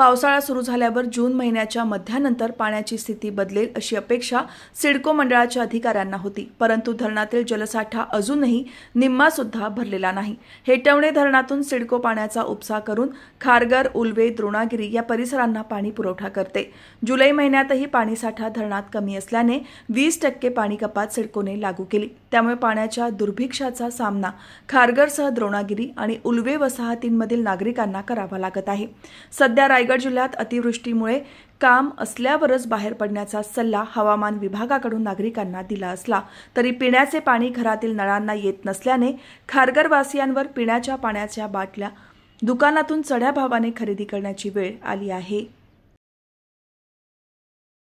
पावसाळा सुरू झाल्यावर जून महिन्याच्या मध्यानंतर पाण्याची स्थिती बदलेल अशी अपेक्षा सिडको मंडळाच्या अधिकाऱ्यांना होती परंतु धरणातील जलसाठा अजूनही निम्मा सुद्धा भरलेला नाही हेटवणे धरणातून सिडको पाण्याचा उपसा करून खारगर उलवे द्रोणागिरी या परिसरांना पाणी पुरवठा करते जुलै महिन्यातही पाणीसाठा धरणात कमी असल्याने वीस टक्के पाणी कपात सिडकोने लागू केली त्यामुळे पाण्याच्या दुर्भिक्षाचा सामना खारगरसह द्रोणागिरी आणि उलवे वसाहतींमधील नागरिकांना करावा लागत आहे सध्या रायगड जिल्ह्यात अतिवृष्टीमुळे काम असल्यावरच बाहेर पडण्याचा सल्ला हवामान विभागाकडून नागरिकांना दिला असला तरी पिण्याचे पाणी घरातील नळांना येत नसल्याने खारघरवासियांवर पिण्याच्या पाण्याच्या बाटल्या दुकानातून चढ्या भावाने खरेदी करण्याची वेळ आली आहे